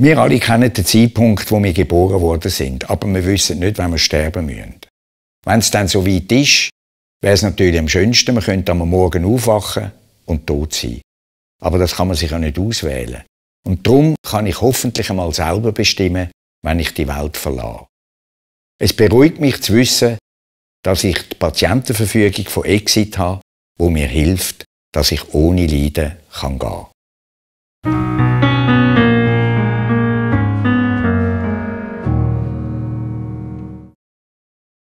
Wir alle kennen den Zeitpunkt, wo wir geboren worden sind, aber wir wissen nicht, wann wir sterben müssen. Wenn es dann so weit ist, wäre es natürlich am schönsten, man könnte am Morgen aufwachen und tot sein. Aber das kann man sich ja nicht auswählen. Und darum kann ich hoffentlich einmal selber bestimmen, wenn ich die Welt verlasse. Es beruhigt mich zu wissen, dass ich die Patientenverfügung von Exit habe, wo mir hilft, dass ich ohne Leiden kann gehen kann.